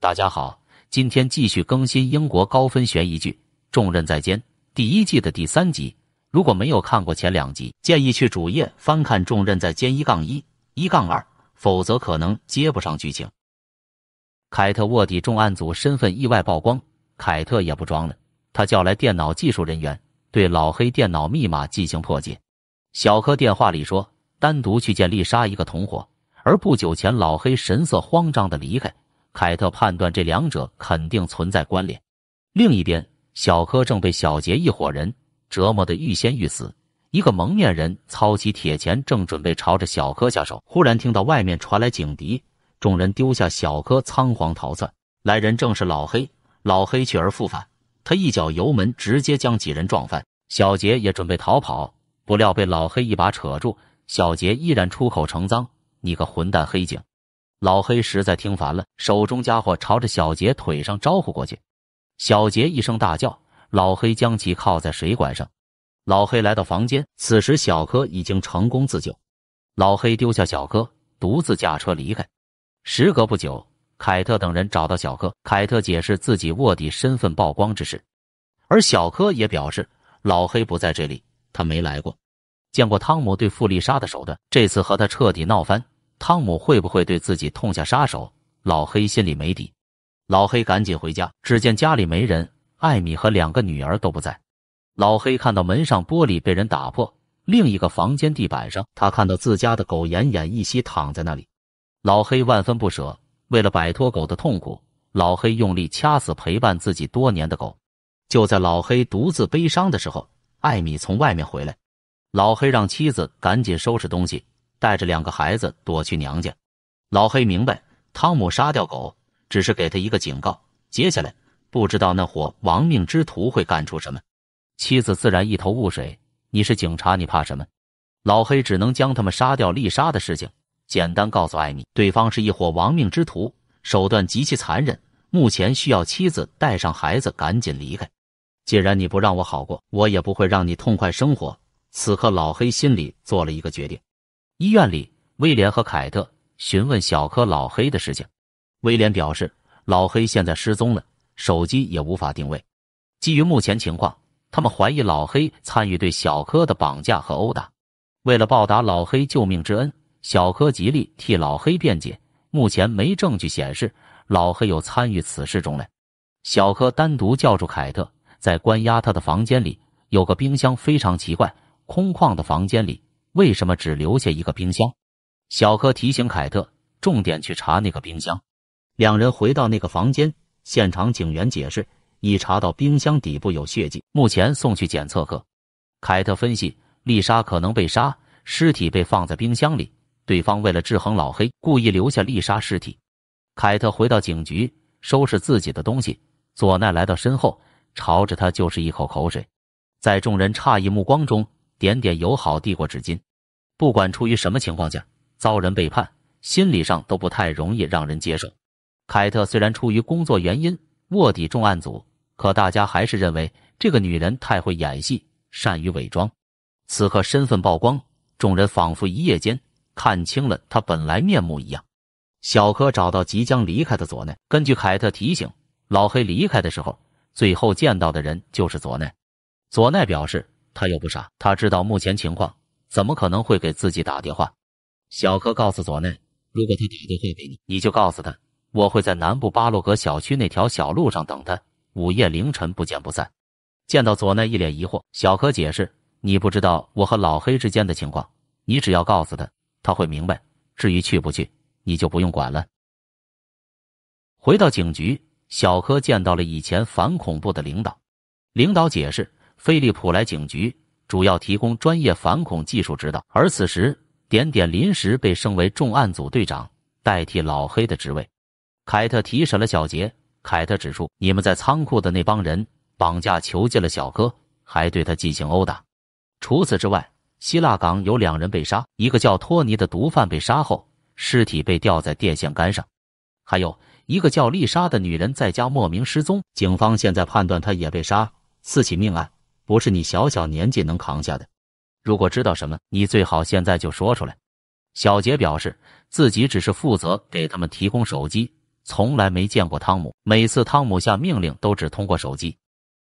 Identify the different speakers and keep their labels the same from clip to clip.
Speaker 1: 大家好，今天继续更新英国高分悬疑剧《重任在肩》第一季的第三集。如果没有看过前两集，建议去主页翻看《重任在肩》一杠一、一杠二，否则可能接不上剧情。凯特卧底重案组身份意外曝光，凯特也不装了，他叫来电脑技术人员，对老黑电脑密码进行破解。小柯电话里说，单独去见丽莎一个同伙，而不久前老黑神色慌张的离开。凯特判断这两者肯定存在关联。另一边，小柯正被小杰一伙人折磨得欲仙欲死。一个蒙面人操起铁钳，正准备朝着小柯下手，忽然听到外面传来警笛，众人丢下小柯，仓皇逃窜。来人正是老黑。老黑去而复返，他一脚油门，直接将几人撞翻。小杰也准备逃跑，不料被老黑一把扯住。小杰依然出口成脏：“你个混蛋，黑警！”老黑实在听烦了，手中家伙朝着小杰腿上招呼过去。小杰一声大叫，老黑将其靠在水管上。老黑来到房间，此时小柯已经成功自救。老黑丢下小柯，独自驾车离开。时隔不久，凯特等人找到小柯，凯特解释自己卧底身份曝光之事，而小柯也表示老黑不在这里，他没来过，见过汤姆对富丽莎的手段，这次和他彻底闹翻。汤姆会不会对自己痛下杀手？老黑心里没底。老黑赶紧回家，只见家里没人，艾米和两个女儿都不在。老黑看到门上玻璃被人打破，另一个房间地板上，他看到自家的狗奄奄一息躺在那里。老黑万分不舍，为了摆脱狗的痛苦，老黑用力掐死陪伴自己多年的狗。就在老黑独自悲伤的时候，艾米从外面回来，老黑让妻子赶紧收拾东西。带着两个孩子躲去娘家。老黑明白，汤姆杀掉狗只是给他一个警告。接下来，不知道那伙亡命之徒会干出什么。妻子自然一头雾水：“你是警察，你怕什么？”老黑只能将他们杀掉丽莎的事情简单告诉艾米。对方是一伙亡命之徒，手段极其残忍。目前需要妻子带上孩子赶紧离开。既然你不让我好过，我也不会让你痛快生活。此刻，老黑心里做了一个决定。医院里，威廉和凯特询问小柯、老黑的事情。威廉表示，老黑现在失踪了，手机也无法定位。基于目前情况，他们怀疑老黑参与对小柯的绑架和殴打。为了报答老黑救命之恩，小柯极力替老黑辩解。目前没证据显示老黑有参与此事中来。小柯单独叫住凯特，在关押他的房间里有个冰箱，非常奇怪。空旷的房间里。为什么只留下一个冰箱？小柯提醒凯特，重点去查那个冰箱。两人回到那个房间，现场警员解释，已查到冰箱底部有血迹，目前送去检测科。凯特分析，丽莎可能被杀，尸体被放在冰箱里，对方为了制衡老黑，故意留下丽莎尸体。凯特回到警局，收拾自己的东西。佐奈来到身后，朝着他就是一口口水，在众人诧异目光中。点点友好递过纸巾，不管出于什么情况下遭人背叛，心理上都不太容易让人接受。凯特虽然出于工作原因卧底重案组，可大家还是认为这个女人太会演戏，善于伪装。此刻身份曝光，众人仿佛一夜间看清了她本来面目一样。小柯找到即将离开的佐奈，根据凯特提醒，老黑离开的时候，最后见到的人就是佐奈。佐奈表示。他又不傻，他知道目前情况，怎么可能会给自己打电话？小柯告诉佐内，如果他打电话给你，你就告诉他，我会在南部巴洛格小区那条小路上等他，午夜凌晨不见不散。见到佐内一脸疑惑，小柯解释：你不知道我和老黑之间的情况，你只要告诉他，他会明白。至于去不去，你就不用管了。回到警局，小柯见到了以前反恐怖的领导，领导解释。飞利浦来警局，主要提供专业反恐技术指导。而此时，点点临时被升为重案组队长，代替老黑的职位。凯特提审了小杰。凯特指出：“你们在仓库的那帮人绑架囚禁了小哥，还对他进行殴打。除此之外，希腊港有两人被杀，一个叫托尼的毒贩被杀后，尸体被吊在电线杆上。还有一个叫丽莎的女人在家莫名失踪，警方现在判断她也被杀。四起命案。”不是你小小年纪能扛下的。如果知道什么，你最好现在就说出来。小杰表示自己只是负责给他们提供手机，从来没见过汤姆。每次汤姆下命令都只通过手机。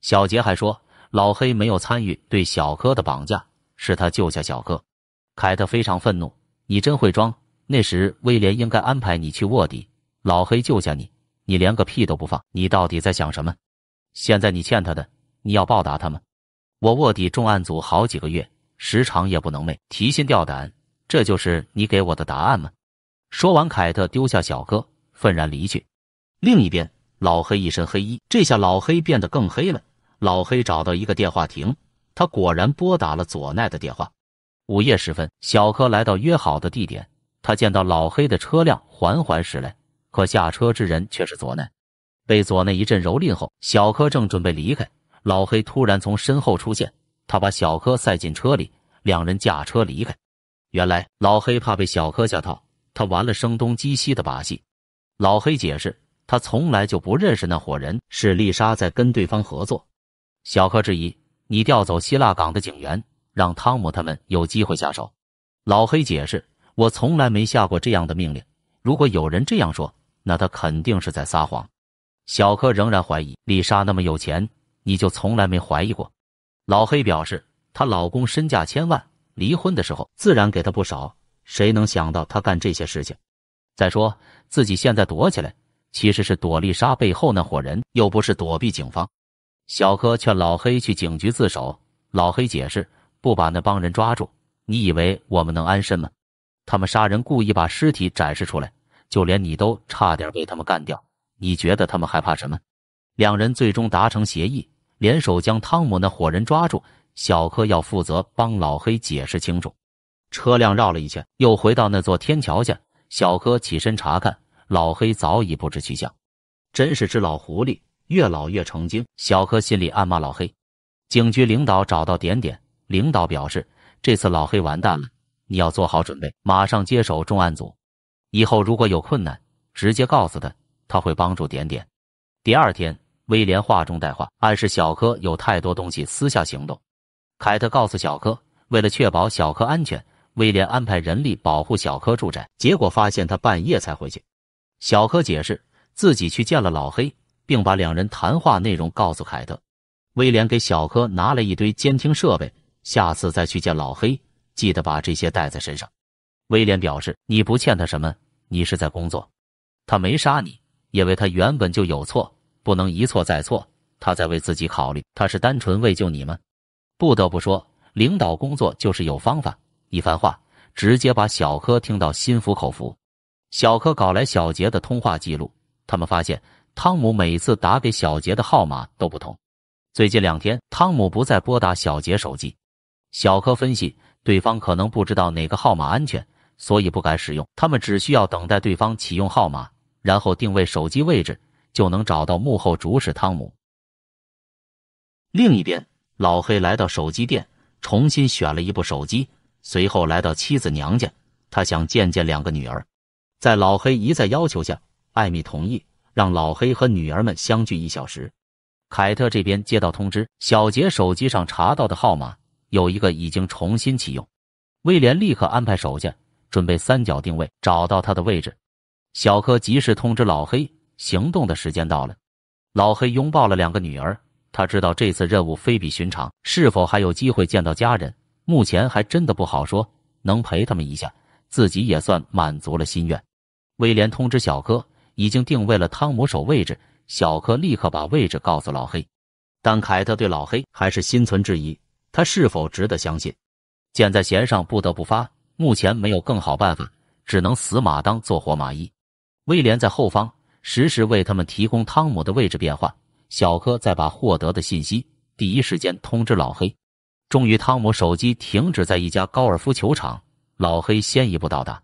Speaker 1: 小杰还说老黑没有参与对小柯的绑架，是他救下小柯。凯特非常愤怒：“你真会装！那时威廉应该安排你去卧底，老黑救下你，你连个屁都不放。你到底在想什么？现在你欠他的，你要报答他吗？”我卧底重案组好几个月，时常夜不能寐，提心吊胆，这就是你给我的答案吗？说完，凯特丢下小哥，愤然离去。另一边，老黑一身黑衣，这下老黑变得更黑了。老黑找到一个电话亭，他果然拨打了佐奈的电话。午夜时分，小柯来到约好的地点，他见到老黑的车辆缓缓驶来，可下车之人却是佐奈。被佐奈一阵蹂躏后，小柯正准备离开。老黑突然从身后出现，他把小柯塞进车里，两人驾车离开。原来老黑怕被小柯下套，他玩了声东击西的把戏。老黑解释，他从来就不认识那伙人，是丽莎在跟对方合作。小柯质疑：“你调走希腊港的警员，让汤姆他们有机会下手？”老黑解释：“我从来没下过这样的命令。如果有人这样说，那他肯定是在撒谎。”小柯仍然怀疑丽莎那么有钱。你就从来没怀疑过，老黑表示她老公身价千万，离婚的时候自然给她不少。谁能想到她干这些事情？再说自己现在躲起来，其实是躲丽莎背后那伙人，又不是躲避警方。小柯劝老黑去警局自首，老黑解释：不把那帮人抓住，你以为我们能安身吗？他们杀人故意把尸体展示出来，就连你都差点被他们干掉，你觉得他们害怕什么？两人最终达成协议。联手将汤姆那伙人抓住，小柯要负责帮老黑解释清楚。车辆绕了一圈，又回到那座天桥下。小柯起身查看，老黑早已不知去向。真是只老狐狸，越老越成精。小柯心里暗骂老黑。警局领导找到点点，领导表示这次老黑完蛋了，你要做好准备，马上接手重案组。以后如果有困难，直接告诉他，他会帮助点点。第二天。威廉话中带话，暗示小柯有太多东西私下行动。凯特告诉小柯，为了确保小柯安全，威廉安排人力保护小柯住宅，结果发现他半夜才回去。小柯解释自己去见了老黑，并把两人谈话内容告诉凯特。威廉给小柯拿来一堆监听设备，下次再去见老黑，记得把这些带在身上。威廉表示：“你不欠他什么，你是在工作。他没杀你，因为他原本就有错。”不能一错再错。他在为自己考虑，他是单纯为救你们。不得不说，领导工作就是有方法。一番话直接把小柯听到心服口服。小柯搞来小杰的通话记录，他们发现汤姆每次打给小杰的号码都不同。最近两天，汤姆不再拨打小杰手机。小柯分析，对方可能不知道哪个号码安全，所以不敢使用。他们只需要等待对方启用号码，然后定位手机位置。就能找到幕后主使汤姆。另一边，老黑来到手机店，重新选了一部手机，随后来到妻子娘家，他想见见两个女儿。在老黑一再要求下，艾米同意让老黑和女儿们相聚一小时。凯特这边接到通知，小杰手机上查到的号码有一个已经重新启用。威廉立刻安排手下准备三角定位，找到他的位置。小柯及时通知老黑。行动的时间到了，老黑拥抱了两个女儿。他知道这次任务非比寻常，是否还有机会见到家人，目前还真的不好说。能陪他们一下，自己也算满足了心愿。威廉通知小柯，已经定位了汤姆手位置。小柯立刻把位置告诉老黑。但凯特对老黑还是心存质疑，他是否值得相信？箭在弦上，不得不发。目前没有更好办法，只能死马当做活马医。威廉在后方。实时为他们提供汤姆的位置变化，小柯再把获得的信息第一时间通知老黑。终于，汤姆手机停止在一家高尔夫球场，老黑先一步到达。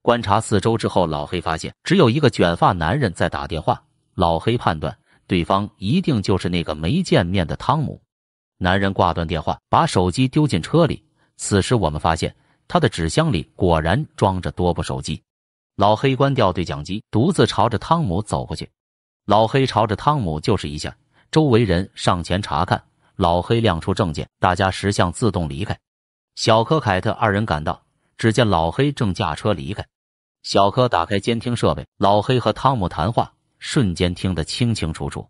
Speaker 1: 观察四周之后，老黑发现只有一个卷发男人在打电话，老黑判断对方一定就是那个没见面的汤姆。男人挂断电话，把手机丢进车里。此时我们发现他的纸箱里果然装着多部手机。老黑关掉对讲机，独自朝着汤姆走过去。老黑朝着汤姆就是一下，周围人上前查看。老黑亮出证件，大家识相自动离开。小柯、凯特二人赶到，只见老黑正驾车离开。小柯打开监听设备，老黑和汤姆谈话，瞬间听得清清楚楚。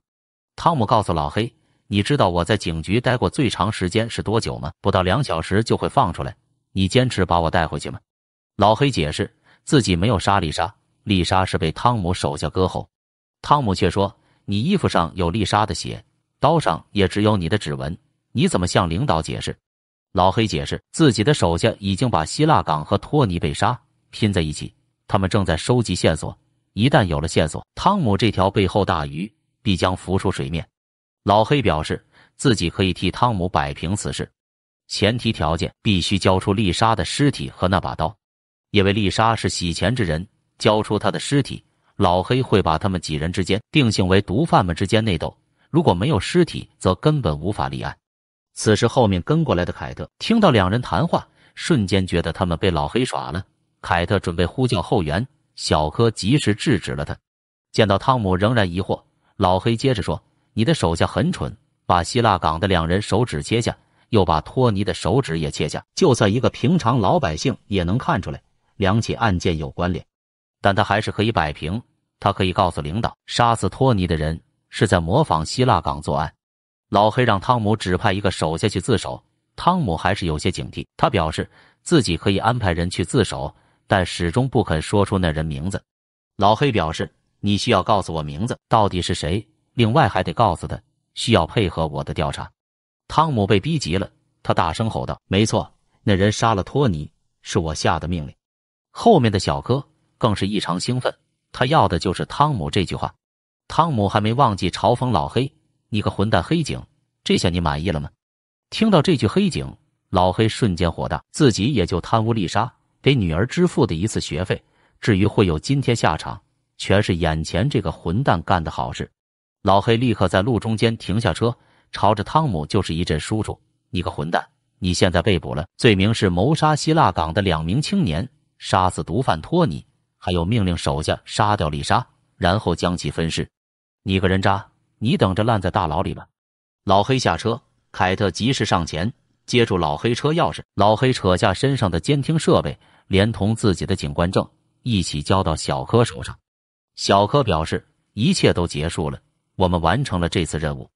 Speaker 1: 汤姆告诉老黑：“你知道我在警局待过最长时间是多久吗？不到两小时就会放出来。你坚持把我带回去吗？”老黑解释。自己没有杀丽莎，丽莎是被汤姆手下割喉。汤姆却说：“你衣服上有丽莎的血，刀上也只有你的指纹，你怎么向领导解释？”老黑解释：“自己的手下已经把希腊港和托尼被杀拼在一起，他们正在收集线索。一旦有了线索，汤姆这条背后大鱼必将浮出水面。”老黑表示自己可以替汤姆摆平此事，前提条件必须交出丽莎的尸体和那把刀。因为丽莎是洗钱之人，交出她的尸体，老黑会把他们几人之间定性为毒贩们之间内斗。如果没有尸体，则根本无法立案。此时，后面跟过来的凯特听到两人谈话，瞬间觉得他们被老黑耍了。凯特准备呼叫后援，小柯及时制止了他。见到汤姆仍然疑惑，老黑接着说：“你的手下很蠢，把希腊港的两人手指切下，又把托尼的手指也切下，就算一个平常老百姓也能看出来。”两起案件有关联，但他还是可以摆平。他可以告诉领导，杀死托尼的人是在模仿希腊港作案。老黑让汤姆指派一个手下去自首，汤姆还是有些警惕。他表示自己可以安排人去自首，但始终不肯说出那人名字。老黑表示：“你需要告诉我名字，到底是谁？另外还得告诉他需要配合我的调查。”汤姆被逼急了，他大声吼道：“没错，那人杀了托尼，是我下的命令。”后面的小哥更是异常兴奋，他要的就是汤姆这句话。汤姆还没忘记嘲讽老黑：“你个混蛋，黑警，这下你满意了吗？”听到这句“黑警”，老黑瞬间火大，自己也就贪污丽莎给女儿支付的一次学费，至于会有今天下场，全是眼前这个混蛋干的好事。老黑立刻在路中间停下车，朝着汤姆就是一阵输出：“你个混蛋，你现在被捕了，罪名是谋杀希腊港的两名青年。”杀死毒贩托尼，还有命令手下杀掉丽莎，然后将其分尸。你个人渣，你等着烂在大牢里吧！老黑下车，凯特及时上前接住老黑车钥匙。老黑扯下身上的监听设备，连同自己的警官证一起交到小柯手上。小柯表示一切都结束了，我们完成了这次任务。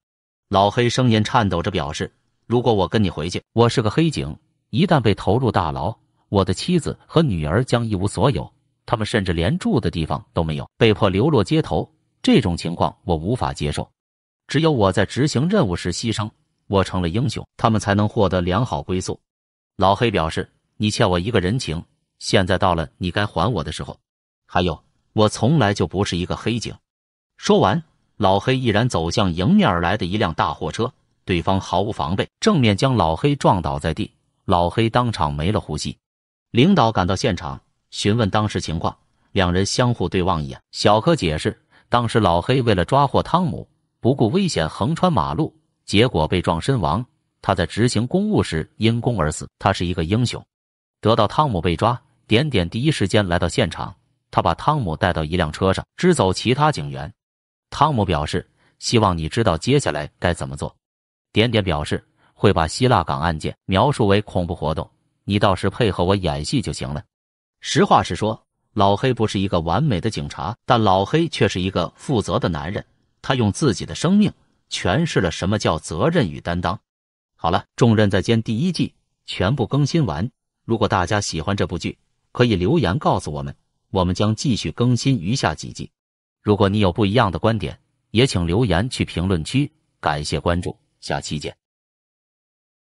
Speaker 1: 老黑声音颤抖着表示：如果我跟你回去，我是个黑警，一旦被投入大牢。我的妻子和女儿将一无所有，他们甚至连住的地方都没有，被迫流落街头。这种情况我无法接受。只有我在执行任务时牺牲，我成了英雄，他们才能获得良好归宿。老黑表示：“你欠我一个人情，现在到了你该还我的时候。”还有，我从来就不是一个黑警。说完，老黑毅然走向迎面而来的一辆大货车，对方毫无防备，正面将老黑撞倒在地，老黑当场没了呼吸。领导赶到现场，询问当时情况。两人相互对望一眼，小柯解释，当时老黑为了抓获汤姆，不顾危险横穿马路，结果被撞身亡。他在执行公务时因公而死，他是一个英雄。得到汤姆被抓，点点第一时间来到现场，他把汤姆带到一辆车上，支走其他警员。汤姆表示，希望你知道接下来该怎么做。点点表示，会把希腊港案件描述为恐怖活动。你倒是配合我演戏就行了。实话实说，老黑不是一个完美的警察，但老黑却是一个负责的男人。他用自己的生命诠释了什么叫责任与担当。好了，重任在肩第一季全部更新完。如果大家喜欢这部剧，可以留言告诉我们，我们将继续更新余下几季。如果你有不一样的观点，也请留言去评论区。感谢关注，下期见。